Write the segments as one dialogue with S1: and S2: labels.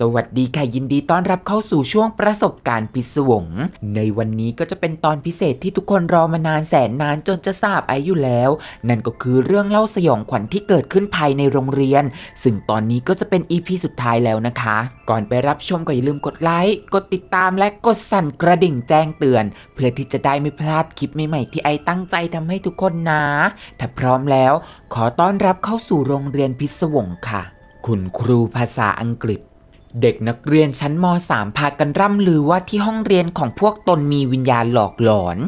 S1: สวัสดีค่ะยินดีต้อนรับเข้าสู่ช่วงประสบการณ์พิศวง ในวันนี้ก็จะเป็นตอนพิเศษที่ทุกคนรอมานานแสนนานจนจะทราบไอายูแล้ว นั่นก็คือเรื่องเล่าสยองขวัญที่เกิดขึ้นภายในโรงเรียน ซึ่งตอนนี้ก็จะเป็นอีพีสุดท้ายแล้วนะคะ ก่อนไปรับชมก็อย่าลืมกดไลค์ กดติดตามและกดสั่นกระดิ่งแจ้งเตือน เพื่อที่จะได้ไม่พลาดคลิปใหม่ๆที่ไอตั้งใจทำให้ทุกคนนะถ้าพร้อมแล้ว ขอต้อนรับเข้าสู่โรงเรียนพิศวงค่ะ คุณครูภาษาอังกฤษเด็กนักเรียนชั้นม .3 พากันร่ำลือว่าที่ห้องเรียนของพวกตนมีวิญญาณหลอกหลอน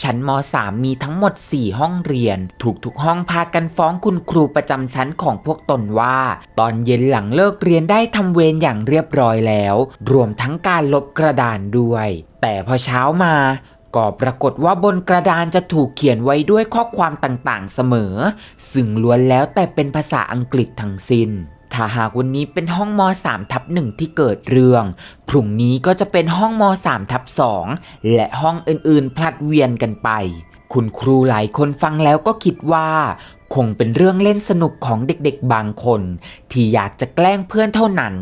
S1: ชั้นม .3 มีทั้งหมด 4 ห้องเรียน ถูกทุกห้องพากันฟ้องคุณครูประจำชั้นของพวกตนว่า ตอนเย็นหลังเลิกเรียนได้ทำเวรอย่างเรียบร้อยแล้ว รวมทั้งการลบกระดานด้วย แต่พอเช้ามา ก็ปรากฏว่าบนกระดานจะถูกเขียนไว้ด้วยข้อความต่างๆเสมอซึ่งล้วนแล้วแต่เป็นภาษาอังกฤษทั้งสิน้นถ้าหากวันนี้เป็นห้องม3ทับ1ที่เกิดเรื่อง พรุ่งนี้ก็จะเป็นห้องม3ทับ2และห้องอื่นๆพลัดเวียนกันไป คุณครูหลายคนฟังแล้วก็คิดว่า คงเป็นเรื่องเล่นสนุกของเด็กๆบางคน ที่อยากจะแกล้งเพื่อนเท่านั้น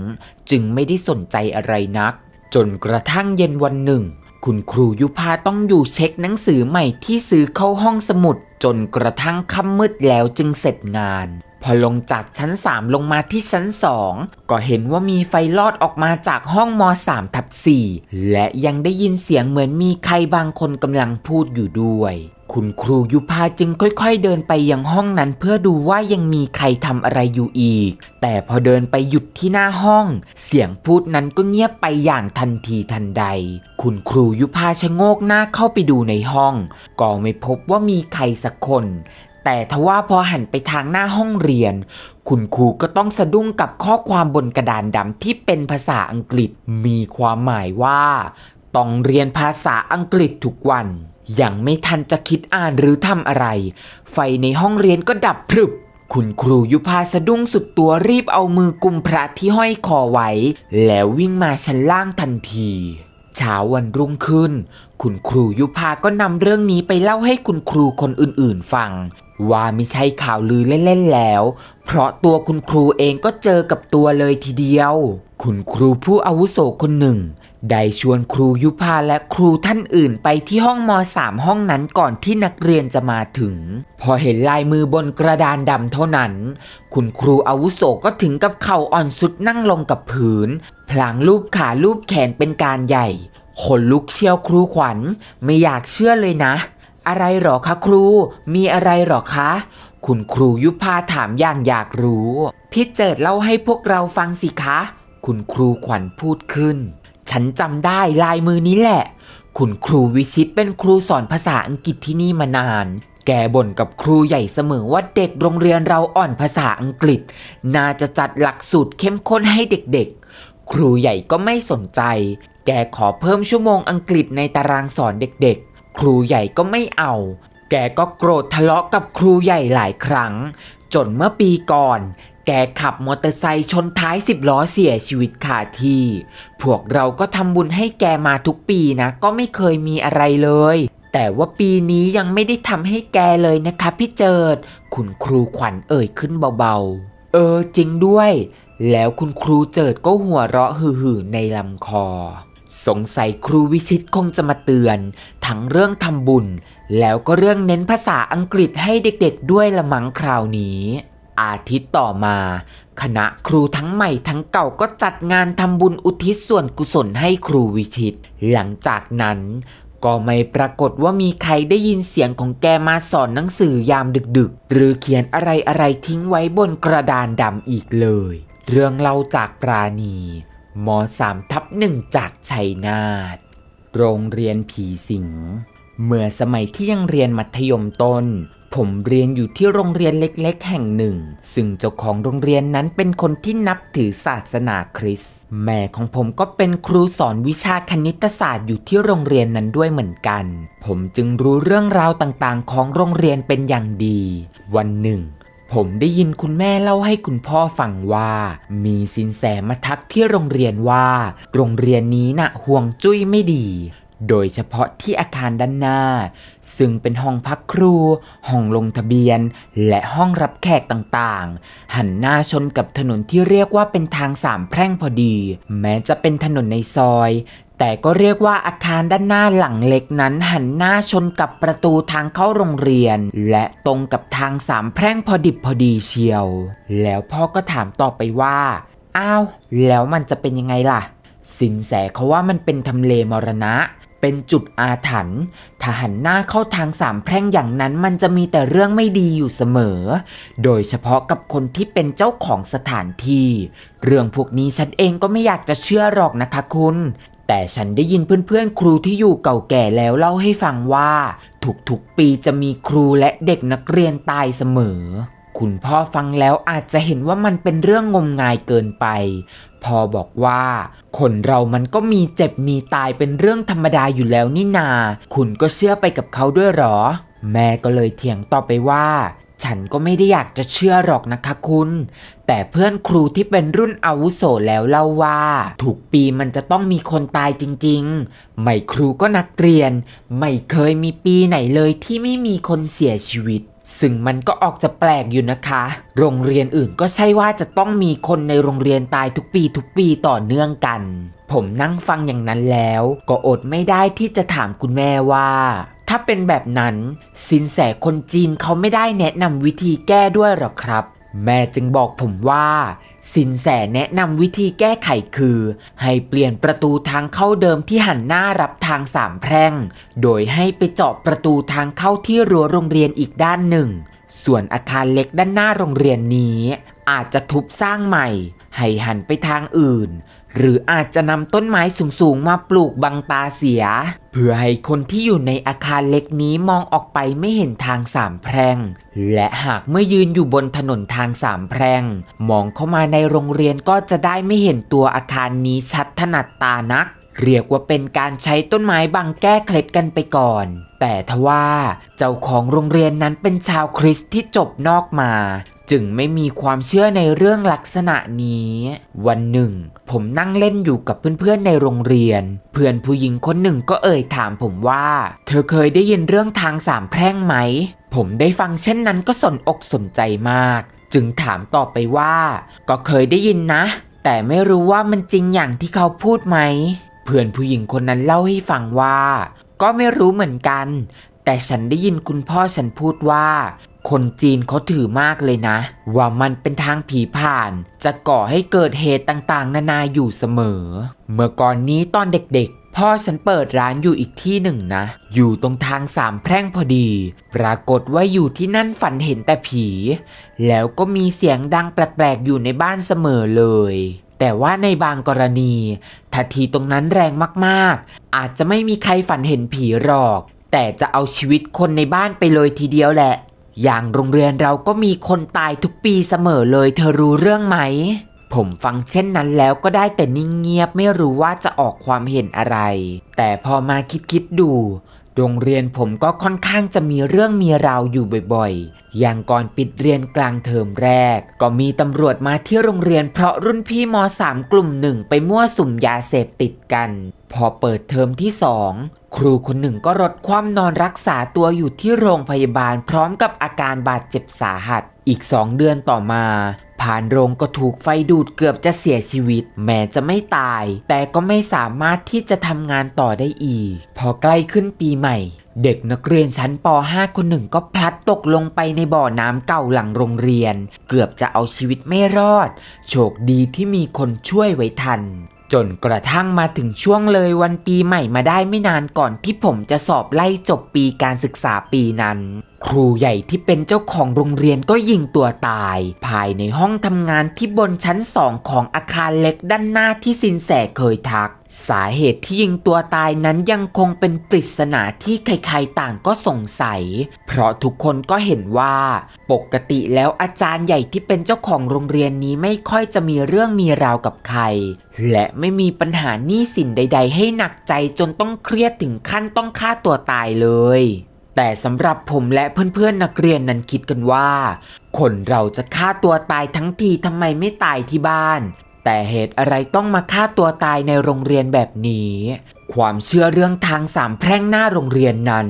S1: จึงไม่ได้สนใจอะไรนัก จนกระทั่งเย็นวันหนึ่ง คุณครูยุพาต้องอยู่เช็คหนังสือใหม่ที่ซื้อเข้าห้องสมุด จนกระทั่งค่ำมืดแล้วจึงเสร็จงานพอลงจากชั้น 3 ลงมาที่ชั้น 2ก็เห็นว่ามีไฟลอดออกมาจากห้องม3ทับ4และยังได้ยินเสียงเหมือนมีใครบางคนกำลังพูดอยู่ด้วย คุณครูยุพาจึงค่อยๆเดินไปยังห้องนั้นเพื่อดูว่ายังมีใครทำอะไรอยู่อีก แต่พอเดินไปหยุดที่หน้าห้อง เสียงพูดนั้นก็เงียบไปอย่างทันทีทันใด คุณครูยุพาชะโงกหน้าเข้าไปดูในห้องก็ไม่พบว่ามีใครสักคนแต่ทว่าพอหันไปทางหน้าห้องเรียน คุณครูก็ต้องสะดุ้งกับข้อความบนกระดานดำที่เป็นภาษาอังกฤษมีความหมายว่า ต้องเรียนภาษาอังกฤษทุกวัน ยังไม่ทันจะคิดอ่านหรือทำอะไร ไฟในห้องเรียนก็ดับพรึบ คุณครูยุพาสะดุ้งสุดตัวรีบเอามือกุมพระที่ห้อยคอไว้ แล้ววิ่งมาชั้นล่างทันทีเช้าวันรุ่งขึ้น คุณครูยุพาก็นำเรื่องนี้ไปเล่าให้คุณครูคนอื่นๆฟังว่าไม่ใช่ข่าวลือเล่นๆแล้ว เพราะตัวคุณครูเองก็เจอกับตัวเลยทีเดียว คุณครูผู้อาวุโสคนหนึ่ง ได้ชวนครูยุพาและครูท่านอื่นไปที่ห้องมสามห้องนั้นก่อนที่นักเรียนจะมาถึง พอเห็นลายมือบนกระดานดำเท่านั้น คุณครูอาวุโสก็ถึงกับเข่าอ่อนสุดนั่งลงกับพื้น พลางรูบขารูบแขนเป็นการใหญ่ขนลุกเชียวครูขวัญไม่อยากเชื่อเลยนะอะไรหรอคะครู มีอะไรหรอคะ คุณครูยุพาถามอย่างอยากรู้ พิจเจิดเล่าให้พวกเราฟังสิคะ คุณครูขวัญพูดขึ้น ฉันจำได้ลายมือนี้แหละ คุณครูวิชิตเป็นครูสอนภาษาอังกฤษที่นี่มานาน แกบ่นกับครูใหญ่เสมอว่าเด็กโรงเรียนเราอ่อนภาษาอังกฤษ น่าจะจัดหลักสูตรเข้มข้นให้เด็กๆ ครูใหญ่ก็ไม่สนใจ แกขอเพิ่มชั่วโมงอังกฤษในตารางสอนเด็ก ๆครูใหญ่ก็ไม่เอา แกก็โกรธทะเลาะกับครูใหญ่หลายครั้ง จนเมื่อปีก่อน แกขับมอเตอร์ไซค์ชนท้ายสิบล้อเสียชีวิตขาดที่พวกเราก็ทำบุญให้แกมาทุกปีนะ ก็ไม่เคยมีอะไรเลย แต่ว่าปีนี้ยังไม่ได้ทำให้แกเลยนะคะพี่เจิด คุณครูขวัญเอ่ยขึ้นเบาๆ เออจริงด้วย แล้วคุณครูเจิดก็หัวเราะหื่อๆในลำคอสงสัยครูวิชิตคงจะมาเตือน ทั้งเรื่องทำบุญ แล้วก็เรื่องเน้นภาษาอังกฤษให้เด็กๆ ด้วยละมั้งคราวนี้ อาทิตย์ต่อมา คณะครูทั้งใหม่ทั้งเก่าก็จัดงานทำบุญอุทิศส่วนกุศลให้ครูวิชิต หลังจากนั้น ก็ไม่ปรากฏว่ามีใครได้ยินเสียงของแกมาสอนหนังสือยามดึกๆ หรือเขียนอะไรอะไรทิ้งไว้บนกระดานดำอีกเลย เรื่องเล่าจากปราณีม3ทับหนึ่งจากชัยนาทโรงเรียนผีสิงเมื่อสมัยที่ยังเรียนมัธยมต้น ผมเรียนอยู่ที่โรงเรียนเล็กๆแห่งหนึ่ง ซึ่งเจ้าของโรงเรียนนั้นเป็นคนที่นับถือศาสนาคริสต์ แม่ของผมก็เป็นครูสอนวิชาคณิตศาสตร์อยู่ที่โรงเรียนนั้นด้วยเหมือนกัน ผมจึงรู้เรื่องราวต่างๆของโรงเรียนเป็นอย่างดี วันหนึ่งผมได้ยินคุณแม่เล่าให้คุณพ่อฟังว่า มีสินแสมาทักที่โรงเรียนว่า โรงเรียนนี้นะ่ะห่วงจุ้ยไม่ดี โดยเฉพาะที่อาคารด้านหน้า ซึ่งเป็นห้องพักครูห้องลงทะเบียน และห้องรับแขกต่างๆ หันหน้าชนกับถนนที่เรียกว่าเป็นทางสามแพร่งพอดี แม้จะเป็นถนนในซอยแต่ก็เรียกว่าอาคารด้านหน้าหลังเล็กนั้น หันหน้าชนกับประตูทางเข้าโรงเรียน และตรงกับทางสามแพร่งพอดิบพอดีเชียว แล้วพ่อก็ถามต่อไปว่า อ้าว แล้วมันจะเป็นยังไงล่ะ สินแสเขาว่ามันเป็นทำเลมรณะ เป็นจุดอาถรรพ์ ถ้าหันหน้าเข้าทางสามแพร่งอย่างนั้นมันจะมีแต่เรื่องไม่ดีอยู่เสมอ โดยเฉพาะกับคนที่เป็นเจ้าของสถานที่ เรื่องพวกนี้ฉันเองก็ไม่อยากจะเชื่อหรอกนะคะคุณแต่ฉันได้ยินเพื่อนๆครูที่อยู่เก่าแก่แล้วเล่าให้ฟังว่าทุกๆปีจะมีครูและเด็กนักเรียนตายเสมอ คุณพ่อฟังแล้วอาจจะเห็นว่ามันเป็นเรื่องงมงายเกินไปพอบอกว่า คนเรามันก็มีเจ็บมีตายเป็นเรื่องธรรมดาอยู่แล้วนี่นา คุณก็เชื่อไปกับเขาด้วยหรอ แม่ก็เลยเถียงต่อไปว่าฉันก็ไม่ได้อยากจะเชื่อหรอกนะคะคุณ แต่เพื่อนครูที่เป็นรุ่นอาวุโสแล้วเล่าว่าถูกปีมันจะต้องมีคนตายจริงๆ ไม่ครูก็นักเรียนไม่เคยมีปีไหนเลยที่ไม่มีคนเสียชีวิต ซึ่งมันก็ออกจะแปลกอยู่นะคะ โรงเรียนอื่นก็ใช่ว่าจะต้องมีคนในโรงเรียนตายทุกปีทุกปีต่อเนื่องกัน ผมนั่งฟังอย่างนั้นแล้ว ก็อดไม่ได้ที่จะถามคุณแม่ว่าถ้าเป็นแบบนั้นสินแส คนจีนเขาไม่ได้แนะนำวิธีแก้ด้วยหรอครับ แม่จึงบอกผมว่าสินแส แนะนำวิธีแก้ไขคือ ให้เปลี่ยนประตูทางเข้าเดิมที่หันหน้ารับทางสามแพร่ง โดยให้ไปเจาะประตูทางเข้าที่รั้วโรงเรียนอีกด้านหนึ่ง ส่วนอาคารเล็กด้านหน้าโรงเรียนนี้ อาจจะทุบสร้างใหม่ ให้หันไปทางอื่นหรืออาจจะนำต้นไม้สูงๆมาปลูกบังตาเสีย เพื่อให้คนที่อยู่ในอาคารเล็กนี้มองออกไปไม่เห็นทางสามแพร่ง และหากเมื่อยืนอยู่บนถนนทางสามแพร่ง มองเข้ามาในโรงเรียนก็จะได้ไม่เห็นตัวอาคารนี้ชัดถนัดตานัก เรียกว่าเป็นการใช้ต้นไม้บังแก้เคล็ดกันไปก่อน แต่ทว่า เจ้าของโรงเรียนนั้นเป็นชาวคริสต์ที่จบนอกมาจึงไม่มีความเชื่อในเรื่องลักษณะนี้ วันหนึ่ง ผมนั่งเล่นอยู่กับเพื่อนๆในโรงเรียน เพื่อนผู้หญิงคนหนึ่งก็เอ่ยถามผมว่า เธอเคยได้ยินเรื่องทางสามแพร่งไหม ผมได้ฟังเช่นนั้นก็สนอกสนใจมาก จึงถามต่อไปว่า ก็เคยได้ยินนะ แต่ไม่รู้ว่ามันจริงอย่างที่เขาพูดไหม เพื่อนผู้หญิงคนนั้นเล่าให้ฟังว่า ก็ไม่รู้เหมือนกัน แต่ฉันได้ยินคุณพ่อฉันพูดว่าคนจีนเขาถือมากเลยนะ ว่ามันเป็นทางผีผ่าน จะก่อให้เกิดเหตุต่างๆนานาอยู่เสมอ เมื่อก่อนนี้ตอนเด็กๆ พ่อฉันเปิดร้านอยู่อีกที่หนึ่งนะ อยู่ตรงทางสามแพร่งพอดี ปรากฏว่าอยู่ที่นั่นฝันเห็นแต่ผี แล้วก็มีเสียงดังแปลกๆ อยู่ในบ้านเสมอเลย แต่ว่าในบางกรณีทัาทีตรงนั้นแรงมากๆ อาจจะไม่มีใครฝันเห็นผีหรอก แต่จะเอาชีวิตคนในบ้านไปเลยทีเดียวแหละอย่างโรงเรียนเราก็มีคนตายทุกปีเสมอเลย เธอรู้เรื่องไหม ผมฟังเช่นนั้นแล้วก็ได้แต่นิ่งเงียบไม่รู้ว่าจะออกความเห็นอะไร แต่พอมาคิดคิดดู โรงเรียนผมก็ค่อนข้างจะมีเรื่องมีราวอยู่บ่อยๆ อย่างก่อนปิดเรียนกลางเทอมแรก ก็มีตำรวจมาที่โรงเรียนเพราะรุ่นพี่ม .3 กลุ่มหนึ่ง ไปมั่วสุมยาเสพติดกันพอเปิดเทอมที่สองครูคนหนึ่งก็รดความนอนรักษาตัวอยู่ที่โรงพยาบาลพร้อมกับอาการบาดเจ็บสาหัสอีกสองเดือนต่อมา ผ่านโรงก็ถูกไฟดูดเกือบจะเสียชีวิตแม้จะไม่ตาย แต่ก็ไม่สามารถที่จะทำงานต่อได้อีก พอใกล้ขึ้นปีใหม่ เด็กนักเรียนชั้นป .5 คนหนึ่งก็พลัดตกลงไปในบ่อน้ำเก่าหลังโรงเรียน เกือบจะเอาชีวิตไม่รอดโชคดีที่มีคนช่วยไว้ทันจนกระทั่งมาถึงช่วงเลยวันปีใหม่มาได้ไม่นานก่อนที่ผมจะสอบไล่จบปีการศึกษาปีนั้น ครูใหญ่ที่เป็นเจ้าของโรงเรียนก็ยิงตัวตาย ภายในห้องทำงานที่บนชั้นสองของอาคารเล็กด้านหน้าที่สินแสเคยทักสาเหตุที่ยิงตัวตายนั้นยังคงเป็นปริศนาที่ใครๆต่างก็สงสัย เพราะทุกคนก็เห็นว่า ปกติแล้วอาจารย์ใหญ่ที่เป็นเจ้าของโรงเรียนนี้ไม่ค่อยจะมีเรื่องมีราวกับใคร และไม่มีปัญหาหนี้สินใด ๆ ให้หนักใจจนต้องเครียดถึงขั้นต้องฆ่าตัวตายเลย แต่สำหรับผมและเพื่อนๆนักเรียนนั้นคิดกันว่า คนเราจะฆ่าตัวตายทั้งทีทำไมไม่ตายที่บ้านแต่เหตุอะไรต้องมาฆ่าตัวตายในโรงเรียนแบบนี้ ความเชื่อเรื่องทางสามแพร่งหน้าโรงเรียนนั้น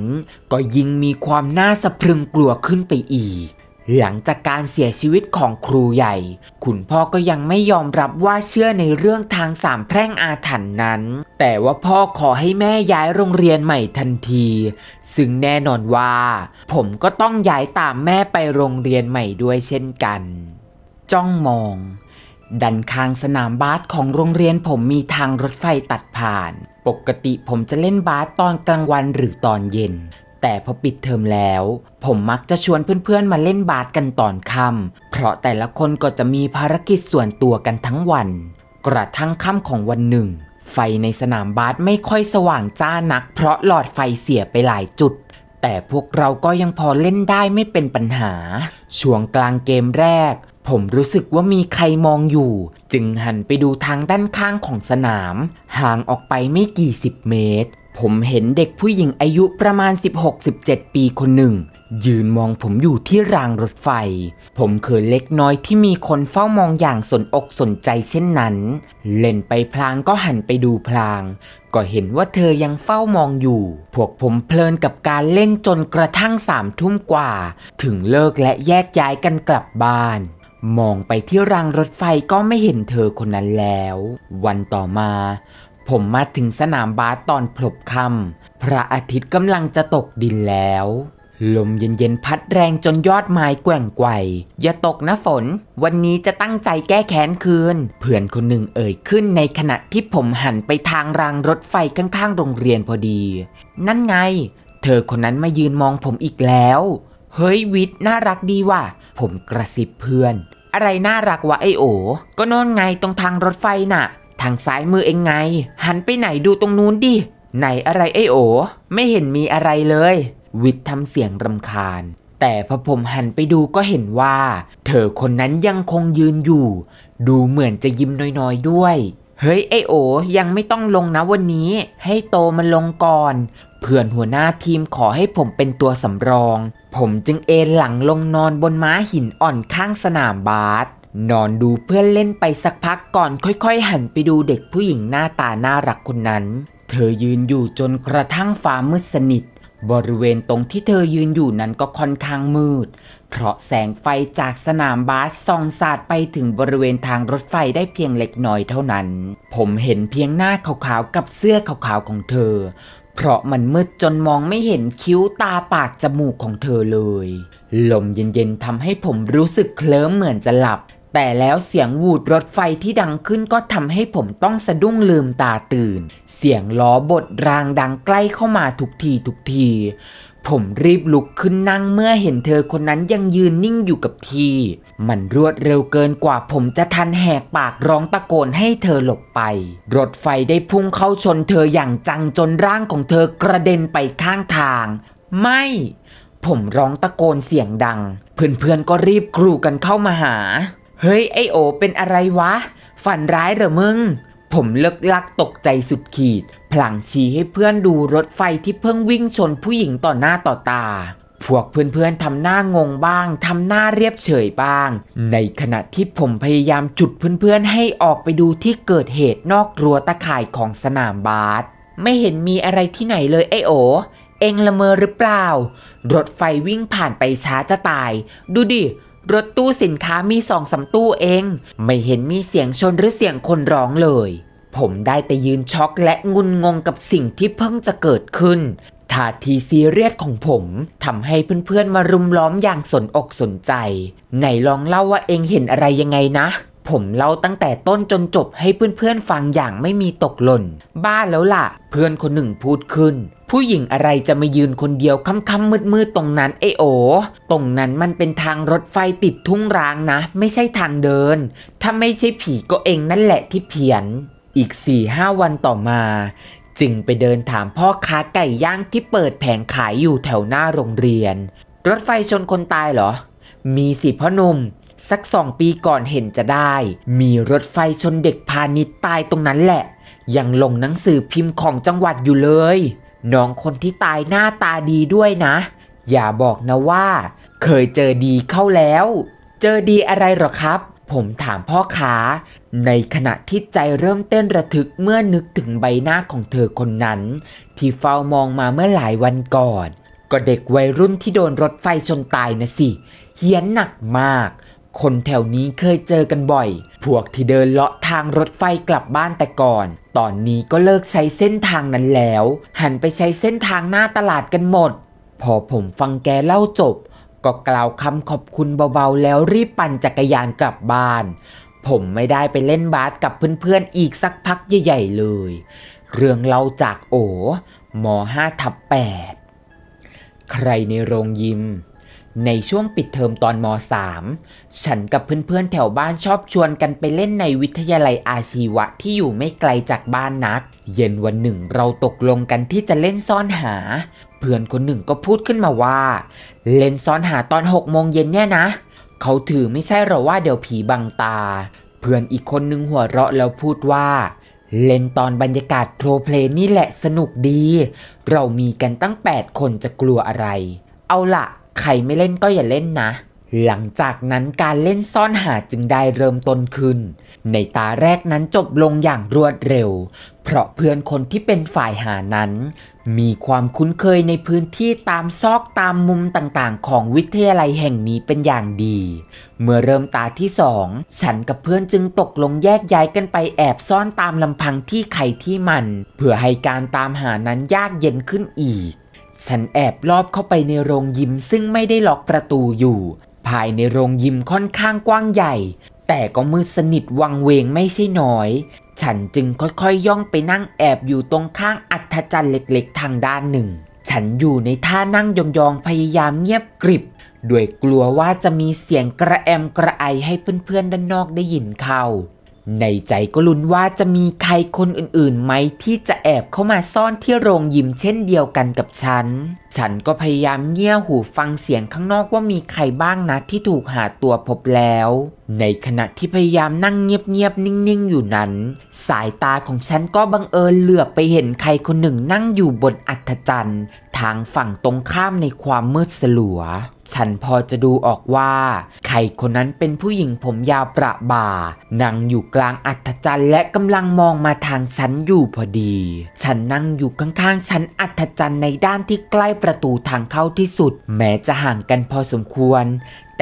S1: ก็ยิ่งมีความน่าสะพรึงกลัวขึ้นไปอีก หลังจากการเสียชีวิตของครูใหญ่ ขุนพ่อก็ยังไม่ยอมรับว่าเชื่อในเรื่องทางสามแพร่งอาถรรพ์นั้น แต่ว่าพ่อขอให้แม่ย้ายโรงเรียนใหม่ทันที ซึ่งแน่นอนว่า ผมก็ต้องย้ายตามแม่ไปโรงเรียนใหม่ด้วยเช่นกัน จ้องมองดันข้างสนามบาสของโรงเรียนผมมีทางรถไฟตัดผ่าน ปกติผมจะเล่นบาสตอนกลางวันหรือตอนเย็น แต่พอปิดเทอมแล้ว ผมมักจะชวนเพื่อนๆมาเล่นบาสกันตอนค่ำเพราะแต่ละคนก็จะมีภารกิจส่วนตัวกันทั้งวัน กระทั่งค่ำของวันหนึ่ง ไฟในสนามบาสไม่ค่อยสว่างจ้านัก เพราะหลอดไฟเสียไปหลายจุด แต่พวกเราก็ยังพอเล่นได้ไม่เป็นปัญหา ช่วงกลางเกมแรกผมรู้สึกว่ามีใครมองอยู่ จึงหันไปดูทางด้านข้างของสนามห่างออกไปไม่กี่สิบเมตร ผมเห็นเด็กผู้หญิงอายุประมาณ 16-17ปีคนหนึ่ง ยืนมองผมอยู่ที่รางรถไฟ ผมเคยเล็กน้อยที่มีคนเฝ้ามองอย่างสนอกสนใจเช่นนั้น เล่นไปพลางก็หันไปดูพลาง ก็เห็นว่าเธอยังเฝ้ามองอยู่พวกผมเพลินกับการเล่นจนกระทั่งสามทุ่มกว่า ถึงเลิกและแยกย้ายกันกลับบ้านมองไปที่รางรถไฟก็ไม่เห็นเธอคนนั้นแล้ว วันต่อมา ผมมาถึงสนามบาสตอนพลบค่ำพระอาทิตย์กำลังจะตกดินแล้ว ลมเย็นๆพัดแรงจนยอดไม้แกว่งไกวอย่าตกนะฝน วันนี้จะตั้งใจแก้แค้นคืน เพื่อนคนหนึ่งเอ่ยขึ้นในขณะที่ผมหันไปทางรางรถไฟข้างๆโรงเรียนพอดี นั่นไง เธอคนนั้นมายืนมองผมอีกแล้ว เฮ้ยวิทย์ น่ารักดีว่ะผมกระซิบเพื่อน อะไรน่ารักวะไอโอก็นอนไงตรงทางรถไฟน่ะ ทางซ้ายมือเองไง หันไปไหนดูตรงนู้นดิ ไหนอะไรไอโอไม่เห็นมีอะไรเลย วิทย์ทำเสียงรำคาญ แต่พอผมหันไปดูก็เห็นว่า เธอคนนั้นยังคงยืนอยู่ ดูเหมือนจะยิ้มน้อยๆด้วยเฮ้ยไอโอยังไม่ต้องลงนะวันนี้ ให้โตมันลงก่อน เพื่อนหัวหน้าทีมขอให้ผมเป็นตัวสำรอง ผมจึงเอนหลังลงนอนบนม้าหินอ่อนข้างสนามบาสนอนดูเพื่อนเล่นไปสักพักก่อนค่อยๆ หันไปดูเด็กผู้หญิงหน้าตาน่ารักคนนั้น เธอยืนอยู่จนกระทั่งฟ้ามืดสนิท บริเวณตรงที่เธอยืนอยู่นั้นก็ค่อนข้างมืดเพราะแสงไฟจากสนามบาสส่องสาดไปถึงบริเวณทางรถไฟได้เพียงเล็กน้อยเท่านั้น ผมเห็นเพียงหน้าขาวๆกับเสื้อขาวๆของเธอ เพราะมันมืดจนมองไม่เห็นคิ้วตาปากจมูกของเธอเลย ลมเย็นๆทำให้ผมรู้สึกเคลิ้มเหมือนจะหลับ แต่แล้วเสียงวูดรถไฟที่ดังขึ้นก็ทำให้ผมต้องสะดุ้งลืมตาตื่น เสียงล้อบดรางดังใกล้เข้ามาทุกทีทุกทีผมรีบลุกขึ้นนั่งเมื่อเห็นเธอคนนั้นยังยืนนิ่งอยู่กับที มันรวดเร็วเกินกว่าผมจะทันแหกปากร้องตะโกนให้เธอหลบไป รถไฟได้พุ่งเข้าชนเธออย่างจังจนร่างของเธอกระเด็นไปข้างทาง ไม่ ผมร้องตะโกนเสียงดัง เพื่อนๆก็รีบกรูกันเข้ามาหา เฮ้ยไอโอเป็นอะไรวะ ฝันร้ายเหรอมึงผมเลิกลักตกใจสุดขีด พลังชี้ให้เพื่อนดูรถไฟที่เพิ่งวิ่งชนผู้หญิงต่อหน้าต่อตา พวกเพื่อนๆทำหน้างงบ้าง ทำหน้าเรียบเฉยบ้าง ในขณะที่ผมพยายามจุดเพื่อนๆให้ออกไปดูที่เกิดเหตุนอกรั้วตะข่ายของสนามบาสไม่เห็นมีอะไรที่ไหนเลยไอโอเองละเมอหรือเปล่า รถไฟวิ่งผ่านไปช้าจะตาย ดูดิรถตู้สินค้ามีสองสาตู้เอง ไม่เห็นมีเสียงชนหรือเสียงคนร้องเลย ผมได้แต่ยืนช็อกและงุนงงกับสิ่งที่เพิ่งจะเกิดขึ้นท่าทีซีเรียสของผมทำให้เพื่อนๆมารุมล้อมอย่างสนอกสนใจ ไหนลองเล่าว่าเองเห็นอะไรยังไงนะผมเล่าตั้งแต่ต้นจนจบให้เพื่อนๆ ฟังอย่างไม่มีตกหล่น บ้าแล้วล่ะ เพื่อนคนหนึ่งพูดขึ้น ผู้หญิงอะไรจะมายืนคนเดียวค้ำๆมืดๆตรงนั้นไอโอตรงนั้นมันเป็นทางรถไฟติดทุ่งร้างนะ ไม่ใช่ทางเดิน ถ้าไม่ใช่ผี ก็เองนั่นแหละที่เพี้ยน อีกสี่ห้าวันต่อมาจึงไปเดินถามพ่อค้าไก่ย่างที่เปิดแผงขายอยู่แถวหน้าโรงเรียน รถไฟชนคนตายเหรอมีสิพ่อหนุ่มสักสองปีก่อนเห็นจะได้ มีรถไฟชนเด็กพาณิชย์ตายตรงนั้นแหละ ยังลงหนังสือพิมพ์ของจังหวัดอยู่เลย น้องคนที่ตายหน้าตาดีด้วยนะ อย่าบอกนะว่า เคยเจอดีเข้าแล้ว เจอดีอะไรหรอครับ ผมถามพ่อขาในขณะที่ใจเริ่มเต้นระทึกเมื่อนึกถึงใบหน้าของเธอคนนั้น ที่เฝ้ามองมาเมื่อหลายวันก่อน ก็เด็กวัยรุ่นที่โดนรถไฟชนตายนะสิเฮี้ยนหนักมากคนแถวนี้เคยเจอกันบ่อย พวกที่เดินเลาะทางรถไฟกลับบ้านแต่ก่อน ตอนนี้ก็เลิกใช้เส้นทางนั้นแล้ว หันไปใช้เส้นทางหน้าตลาดกันหมด พอผมฟังแกเล่าจบ ก็กล่าวคำขอบคุณเบาๆแล้วรีบปั่นจักรยานกลับบ้าน ผมไม่ได้ไปเล่นบาสกับเพื่อนๆอีกสักพักใหญ่ๆเลย เรื่องเล่าจากโอ๋ม5ห้าทับแปดใครในโรงยิมในช่วงปิดเทอมตอนม .3 ฉันกับเพื่อนๆแถวบ้านชอบชวนกันไปเล่นในวิทยาลัยอาชีวะที่อยู่ไม่ไกลจากบ้านนัก เย็นวันหนึ่งเราตกลงกันที่จะเล่นซ่อนหา เพื่อนคนหนึ่งก็พูดขึ้นมาว่า เล่นซ่อนหาตอน6โมงเย็นเนี่ยนะ เขาถือไม่ใช่หรอว่าเดี๋ยวผีบังตา เพื่อนอีกคนนึงหัวเราะแล้วพูดว่า เล่นตอนบรรยากาศโทรเพลนี่แหละสนุกดี เรามีกันตั้ง 8 คนจะกลัวอะไร เอาละ่ะใครไม่เล่นก็อย่าเล่นนะ หลังจากนั้นการเล่นซ่อนหาจึงได้เริ่มต้นขึ้น ในตาแรกนั้นจบลงอย่างรวดเร็ว เพราะเพื่อนคนที่เป็นฝ่ายหานั้น มีความคุ้นเคยในพื้นที่ตามซอกตามมุมต่างๆของวิทยาลัยแห่งนี้เป็นอย่างดี เมื่อเริ่มตาที่สอง ฉันกับเพื่อนจึงตกลงแยกย้ายกันไปแอบซ่อนตามลำพังที่ใครที่มันเพื่อให้การตามหานั้นยากเย็นขึ้นอีกฉันแอบลอบเข้าไปในโรงยิมซึ่งไม่ได้ล็อกประตูอยู่ ภายในโรงยิมค่อนข้างกว้างใหญ่ แต่ก็มืดสนิทวังเวงไม่ใช่น้อย ฉันจึงค่อยๆ ย่องไปนั่งแอบอยู่ตรงข้างอัฐจันทร์เล็กๆทางด้านหนึ่ง ฉันอยู่ในท่านั่งยองๆ พยายามเงียบกริบ ด้วยกลัวว่าจะมีเสียงกระแอมกระไอให้เพื่อนๆ ด้านนอกได้ยินเข้าในใจก็ลุ้นว่าจะมีใครคนอื่นๆ ไหมที่จะแอบเข้ามาซ่อนที่โรงยิมเช่นเดียวกันกับฉัน ฉันก็พยายามเงี่ย หูฟังเสียงข้างนอกว่ามีใครบ้างนะ ที่ถูกหาตัวพบแล้ว ในขณะที่พยายามนั่งเงียบๆนิ่งๆอยู่นั้น สายตาของฉันก็บังเอิญเหลือบไปเห็นใครคนหนึ่งนั่งอยู่บนอัฐจันทร์างฝั่งตรงข้ามในความมืดสลัว ฉันพอจะดูออกว่า ใครคนนั้นเป็นผู้หญิงผมยาวประบ่า นั่งอยู่กลางอัฐจันทร์และกำลังมองมาทางฉันอยู่พอดี ฉันนั่งอยู่ข้างๆ ฉันอัฐจันทร์ในด้านที่ใกล้ประตูทางเข้าที่สุด แม้จะห่างกันพอสมควร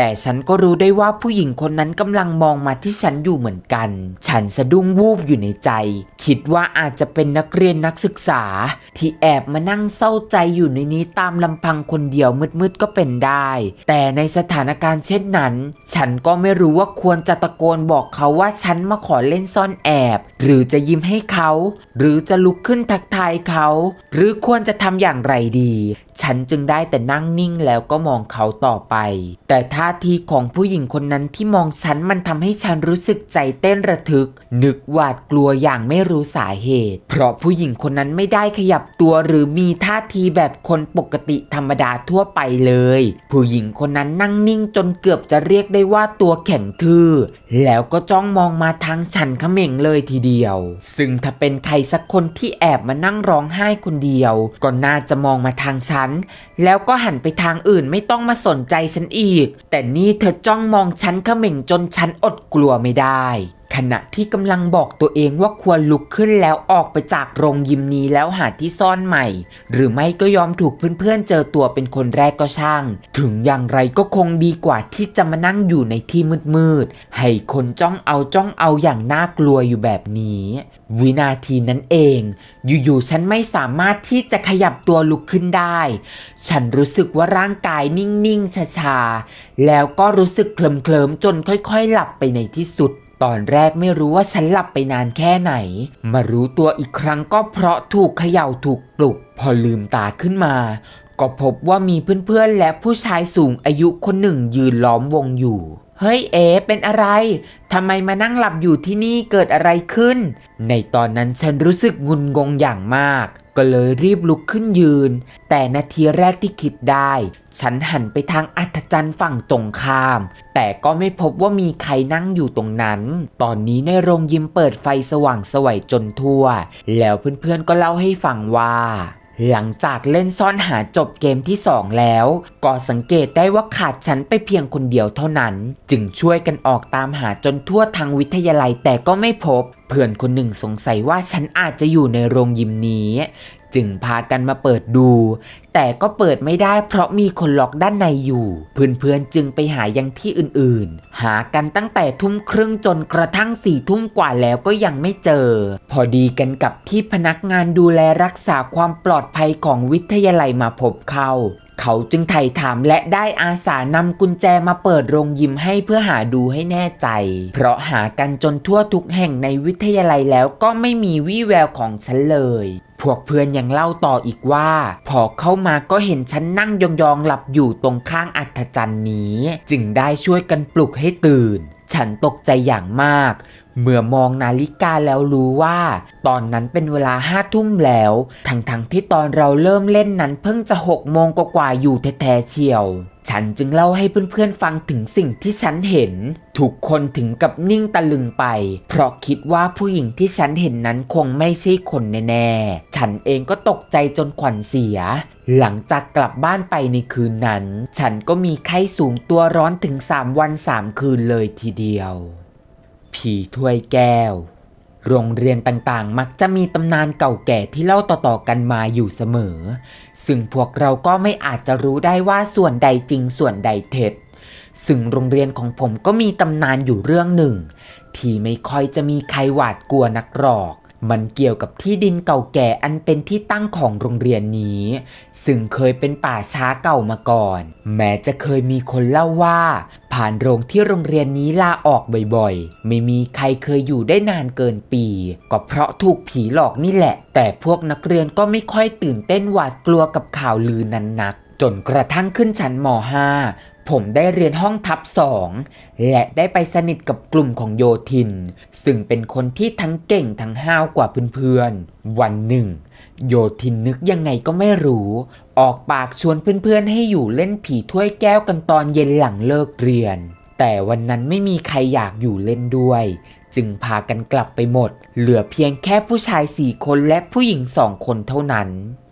S1: แต่ฉันก็รู้ได้ว่าผู้หญิงคนนั้นกำลังมองมาที่ฉันอยู่เหมือนกัน ฉันสะดุ้งวูบอยู่ในใจ คิดว่าอาจจะเป็นนักเรียนนักศึกษา ที่แอบมานั่งเศร้าใจอยู่ในนี้ตามลำพังคนเดียวมืดๆก็เป็นได้ แต่ในสถานการณ์เช่นนั้น ฉันก็ไม่รู้ว่าควรจะตะโกนบอกเขาว่าฉันมาขอเล่นซ่อนแอบ หรือจะยิ้มให้เขา หรือจะลุกขึ้นทักทายเขา หรือควรจะทำอย่างไรดี ฉันจึงได้แต่นั่งนิ่งแล้วก็มองเขาต่อไป แต่ท่าทีของผู้หญิงคนนั้นที่มองฉันมันทำให้ฉันรู้สึกใจเต้นระทึก นึกหวาดกลัวอย่างไม่รู้สาเหตุ เพราะผู้หญิงคนนั้นไม่ได้ขยับตัวหรือมีท่าทีแบบคนปกติธรรมดาทั่วไปเลย ผู้หญิงคนนั้นนั่งนิ่งจนเกือบจะเรียกได้ว่าตัวแข็งทื่อแล้วก็จ้องมองมาทางฉันเขม่งเลยทีเดียว ซึ่งถ้าเป็นใครสักคนที่แอบมานั่งร้องไห้คนเดียวก็น่าจะมองมาทางฉันแล้วก็หันไปทางอื่นไม่ต้องมาสนใจฉันอีกแต่แต่นี่เธอจ้องมองฉันเขม่งจนฉันอดกลัวไม่ได้ขณะที่กำลังบอกตัวเองว่าควรลุกขึ้นแล้วออกไปจากโรงยิมนี้แล้วหาที่ซ่อนใหม่ หรือไม่ก็ยอมถูกเพื่อนๆ เจอตัวเป็นคนแรกก็ช่าง ถึงอย่างไรก็คงดีกว่าที่จะมานั่งอยู่ในที่มืดๆให้คนจ้องเอาจ้องเอาอย่างน่ากลัวอยู่แบบนี้ วินาทีนั้นเอง อยู่ๆ ฉันไม่สามารถที่จะขยับตัวลุกขึ้นได้ ฉันรู้สึกว่าร่างกายนิ่งๆชาๆ แล้วก็รู้สึกเคลิมๆจนค่อย ๆ หลับไปในที่สุดตอนแรกไม่รู้ว่าฉันหลับไปนานแค่ไหน มารู้ตัวอีกครั้งก็เพราะถูกเขย่าถูกปลุก พอลืมตาขึ้นมา ก็พบว่ามีเพื่อนๆและผู้ชายสูงอายุคนหนึ่งยืนล้อมวงอยู่เฮ้ยเอ๋เป็นอะไรทำไมมานั่งหลับอยู่ที่นี่เกิดอะไรขึ้น ในตอนนั้นฉันรู้สึกงุนงงอย่างมาก ก็เลยรีบลุกขึ้นยืน แต่นาทีแรกที่คิดได้ ฉันหันไปทางอัศจันทร์ฝั่งตรงข้าม แต่ก็ไม่พบว่ามีใครนั่งอยู่ตรงนั้น ตอนนี้ในโรงยิมเปิดไฟสว่างสวัยจนทั่ว แล้วเพื่อนๆก็เล่าให้ฟังว่าหลังจากเล่นซ่อนหาจบเกมที่2แล้ว ก็สังเกตได้ว่าขาดฉันไปเพียงคนเดียวเท่านั้น จึงช่วยกันออกตามหาจนทั่วทางวิทยาลัยแต่ก็ไม่พบ เพื่อนคนหนึ่งสงสัยว่าฉันอาจจะอยู่ในโรงยิมนี้จึงพากันมาเปิดดู แต่ก็เปิดไม่ได้เพราะมีคนล็อกด้านในอยู่ เพื่อนๆจึงไปหายังที่อื่น ๆ หากันตั้งแต่ทุ่มครึ่งจนกระทั่งสี่ทุ่มกว่าแล้วก็ยังไม่เจอ พอดีกันกับที่พนักงานดูแลรักษาความปลอดภัยของวิทยาลัยมาพบเขา เขาจึงไถ่ถามและได้อาสานำกุญแจมาเปิดโรงยิมให้เพื่อหาดูให้แน่ใจ เพราะหากันจนทั่วทุกแห่งในวิทยาลัยแล้วก็ไม่มีวี่แววของฉันเลยพวกเพื่อนยังเล่าต่ออีกว่า พอเข้ามาก็เห็นฉันนั่งยองๆหลับอยู่ตรงข้างอัฐจันนี้ จึงได้ช่วยกันปลุกให้ตื่น ฉันตกใจอย่างมาก เมื่อมองนาฬิกาแล้วรู้ว่า ตอนนั้นเป็นเวลาห้าทุ่มแล้ว ทั้งๆทที่ตอนเราเริ่มเล่นนั้นเพิ่งจะหกโมงกว่าๆอยู่แท้ๆเชียวฉันจึงเล่าให้เพื่อนๆฟังถึงสิ่งที่ฉันเห็น ทุกคนถึงกับนิ่งตะลึงไป เพราะคิดว่าผู้หญิงที่ฉันเห็นนั้นคงไม่ใช่คนแน่ๆ ฉันเองก็ตกใจจนขวัญเสีย หลังจากกลับบ้านไปในคืนนั้น ฉันก็มีไข้สูงตัวร้อนถึง 3 วัน 3 คืนเลยทีเดียว ผีถ้วยแก้วโรงเรียนต่างๆมักจะมีตำนานเก่าแก่ที่เล่าต่อๆกันมาอยู่เสมอ ซึ่งพวกเราก็ไม่อาจจะรู้ได้ว่าส่วนใดจริงส่วนใดเท็จ ซึ่งโรงเรียนของผมก็มีตำนานอยู่เรื่องหนึ่ง ที่ไม่ค่อยจะมีใครหวาดกลัวนักหรอกมันเกี่ยวกับที่ดินเก่าแก่อันเป็นที่ตั้งของโรงเรียนนี้ ซึ่งเคยเป็นป่าช้าเก่ามาก่อน แม้จะเคยมีคนเล่าว่า ผ่านโรงที่โรงเรียนนี้ลาออกบ่อยๆ ไม่มีใครเคยอยู่ได้นานเกินปี ก็เพราะถูกผีหลอกนี่แหละ แต่พวกนักเรียนก็ไม่ค่อยตื่นเต้นหวาดกลัวกับข่าวลือนั้นนัก จนกระทั่งขึ้นชั้นม .5 ผมได้เรียนห้องทับสองและได้ไปสนิทกับกลุ่มของโยทิน ซึ่งเป็นคนที่ทั้งเก่งทั้งห้าวกว่าเพื่อนๆ วันหนึ่ง โยทินนึกยังไงก็ไม่รู้ ออกปากชวนเพื่อนๆ ให้อยู่เล่นผีถ้วยแก้วกันตอนเย็นหลังเลิกเรียน แต่วันนั้นไม่มีใครอยากอยู่เล่นด้วย จึงพากันกลับไปหมด เหลือเพียงแค่ผู้ชายสี่คนและผู้หญิงสองคนเท่านั้น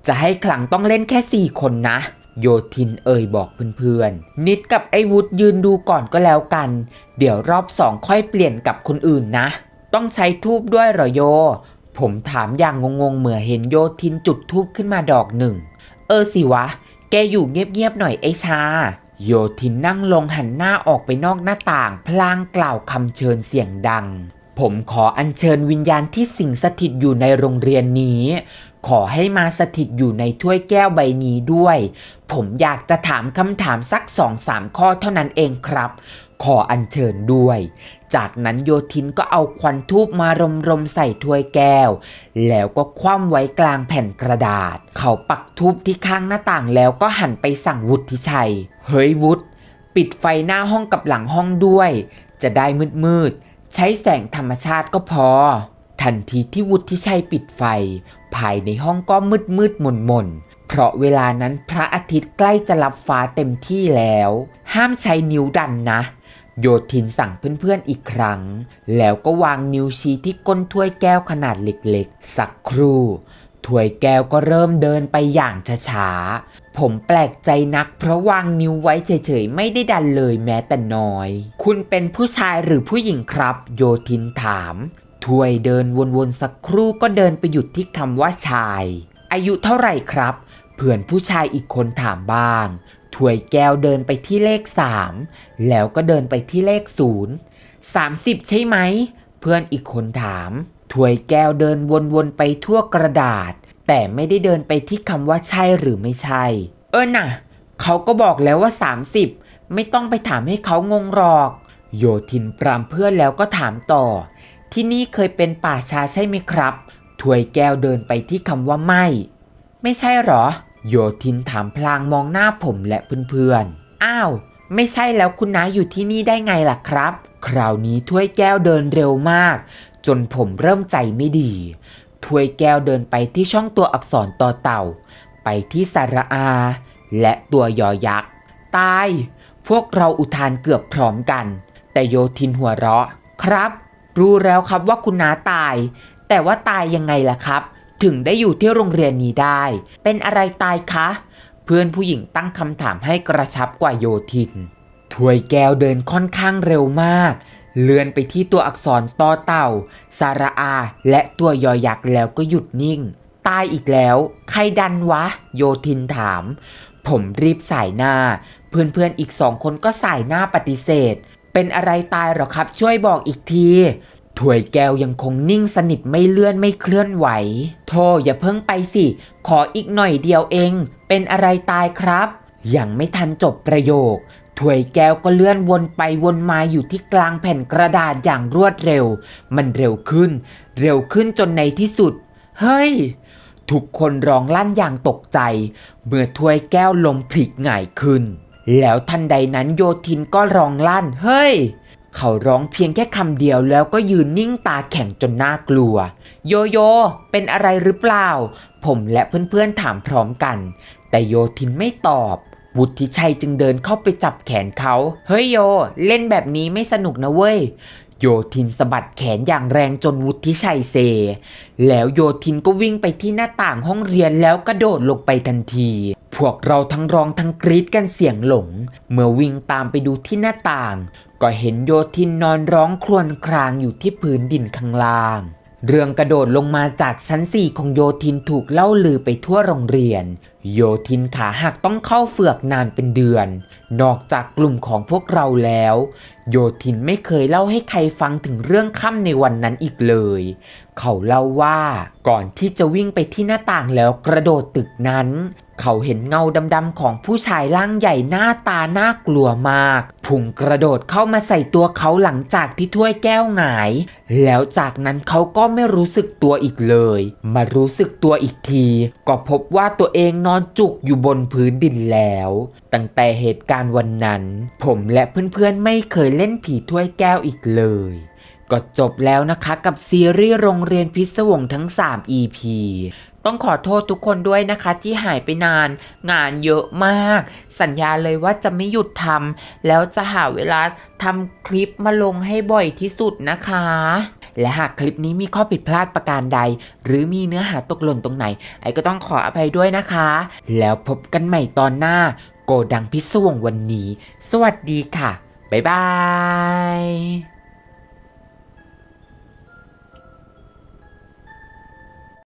S1: จะให้ขลังต้องเล่นแค่สี่คนนะโยทินเอ่ยบอกเพื่อนๆ นิดกับไอ้วุฒยืนดูก่อนก็แล้วกัน เดี๋ยวรอบสองค่อยเปลี่ยนกับคนอื่นนะ ต้องใช้ทูบด้วยหรอโย ผมถามอย่างงงๆเหมือเห็นโยทินจุดทูบขึ้นมาดอกหนึ่ง เออสิวะ แกอยู่เงียบๆหน่อยไอ้ชาโยทินนั่งลงหันหน้าออกไปนอกหน้าต่าง พลางกล่าวคำเชิญเสียงดัง ผมขออัญเชิญวิญญาณที่สิงสถิตยอยู่ในโรงเรียนนี้ขอให้มาสถิตอยู่ในถ้วยแก้วใบนี้ด้วย ผมอยากจะถามคำถามสักสองสามข้อเท่านั้นเองครับ ขออัญเชิญด้วย จากนั้นโยทินก็เอาควันทูบมารมๆใส่ถ้วยแก้ว แล้วก็คว่ำไว้กลางแผ่นกระดาษ เขาปักทูบที่ข้างหน้าต่างแล้วก็หันไปสั่งวุฒิชัย เฮ้ยวุฒิ ปิดไฟหน้าห้องกับหลังห้องด้วย จะได้มืดๆ ใช้แสงธรรมชาติก็พอ ทันทีที่วุฒิชัยปิดไฟภายในห้องก็มืดมืดมนมนเพราะเวลานั้นพระอาทิตย์ใกล้จะลับฟ้าเต็มที่แล้ว ห้ามใช้นิ้วดันนะ โยทินสั่งเพื่อนๆอีกครั้ง แล้วก็วางนิ้วชี้ที่ก้นถ้วยแก้วขนาดเล็กๆ สักครู่ ถ้วยแก้วก็เริ่มเดินไปอย่างช้าๆ ผมแปลกใจนักเพราะวางนิ้วไว้เฉยๆไม่ได้ดันเลยแม้แต่น้อย คุณเป็นผู้ชายหรือผู้หญิงครับ โยทินถามถ้วยเดินวนๆสักครู่ก็เดินไปหยุดที่คำว่าชาย อายุเท่าไหร่ครับเพื่อนผู้ชายอีกคนถามบ้างถ้วยแก้วเดินไปที่เลขสามแล้วก็เดินไปที่เลขศูนย์สามสิบใช่ไหม เพื่อนอีกคนถามถ้วยแก้วเดินวนๆไปทั่วกระดาษ แต่ไม่ได้เดินไปที่คำว่าใช่หรือไม่ใช่ เออน่ะเขาก็บอกแล้วว่า30ไม่ต้องไปถามให้เขางงหรอก โยทินปรามเพื่อนแล้วก็ถามต่อที่นี่เคยเป็นป่าชาใช่ไหมครับถวยแก้วเดินไปที่คำว่าไม่ ไม่ใช่หรอ โยทินถามพลางมองหน้าผมและเพื่อนๆอ้าว ไม่ใช่แล้วคุณน้า อยู่ที่นี่ได้ไงล่ะครับ คราวนี้ถ้วยแก้วเดินเร็วมาก จนผมเริ่มใจไม่ดีถ้วยแก้วเดินไปที่ช่องตัวอักษรต่อเต่า ไปที่สรอา และตัวยอยักษ์ตายพวกเราอุทานเกือบพร้อมกัน แต่โยทินหัวเราะครับรู้แล้วครับว่าคุณน้าตาย แต่ว่าตายยังไงล่ะครับ ถึงได้อยู่ที่โรงเรียนนี้ได้ เป็นอะไรตายคะ เพื่อนผู้หญิงตั้งคำถามให้กระชับกว่าโยทินถวยแก้วเดินค่อนข้างเร็วมาก เลื่อนไปที่ตัวอักษรต่อเต่าสาระอา และตัวยอยักษ์แล้วก็หยุดนิ่ง ตายอีกแล้ว ใครดันวะ โยทินถาม ผมรีบสายหน้า เพื่อนๆออีกสองคนก็สายหน้าปฏิเสธเป็นอะไรตายหรอครับช่วยบอกอีกทีถวยแก้วยังคงนิ่งสนิทไม่เลื่อนไม่เคลื่อนไหว โทอย่าเพิ่งไปสิ ขออีกหน่อยเดียวเอง เป็นอะไรตายครับยังไม่ทันจบประโยค ถวยแก้วก็เลื่อนวนไปวนมาอยู่ที่กลางแผ่นกระดาษอย่างรวดเร็ว มันเร็วขึ้น เร็วขึ้นจนในที่สุด เฮ้ย ทุกคนร้องลั่นอย่างตกใจ เมื่อถ้วยแก้วลมพลิกหงายขึ้นแล้วทันใดนั้นโยทินก็ร้องลั่น เฮ้ย เขาร้องเพียงแค่คำเดียวแล้วก็ยืนนิ่งตาแข็งจนน่ากลัว โยโยเป็นอะไรหรือเปล่า ผมและเพื่อนๆถามพร้อมกัน แต่โยทินไม่ตอบ วุฒิชัยจึงเดินเข้าไปจับแขนเขา เฮ้ยโยเล่นแบบนี้ไม่สนุกนะเว้ยโยทินสะบัดแขนอย่างแรงจนวุฒิชัยเซ แล้วโยทินก็วิ่งไปที่หน้าต่างห้องเรียนแล้วกระโดดลงไปทันที พวกเราทั้งร้องทั้งกรีดกันเสียงหลง เมื่อวิ่งตามไปดูที่หน้าต่างก็เห็นโยทินนอนร้องครวญครางอยู่ที่พื้นดินข้างล่างเรื่องกระโดดลงมาจากชั้นสี่ของโยทินถูกเล่าลือไปทั่วโรงเรียน โยทินขาหักต้องเข้าเฝือกนานเป็นเดือน นอกจากกลุ่มของพวกเราแล้ว โยทินไม่เคยเล่าให้ใครฟังถึงเรื่องค่ำในวันนั้นอีกเลยเขาเล่าว่าก่อนที่จะวิ่งไปที่หน้าต่างแล้วกระโดดตึกนั้น เขาเห็นเงาดำๆของผู้ชายร่างใหญ่หน้าตาน่ากลัวมากพุ่งกระโดดเข้ามาใส่ตัวเขาหลังจากที่ถ้วยแก้วหงาย แล้วจากนั้นเขาก็ไม่รู้สึกตัวอีกเลย มารู้สึกตัวอีกทีก็พบว่าตัวเองนอนจุกอยู่บนพื้นดินแล้ว ตั้งแต่เหตุการณ์วันนั้น ผมและเพื่อนๆไม่เคยเล่นผีถ้วยแก้วอีกเลยก็จบแล้วนะคะกับซีรีส์โรงเรียนพิศวงทั้ง 3 EP ต้องขอโทษทุกคนด้วยนะคะที่หายไปนาน งานเยอะมาก สัญญาเลยว่าจะไม่หยุดทำแล้วจะหาเวลาทำคลิปมาลงให้บ่อยที่สุดนะคะ และหากคลิปนี้มีข้อผิดพลาดประการใด หรือมีเนื้อหาตกหล่นตรงไหน ไอ้ก็ต้องขออภัยด้วยนะคะ แล้วพบกันใหม่ตอนหน้า โกดังพิศวงวันนี้ สวัสดีค่ะบ๊ายบาย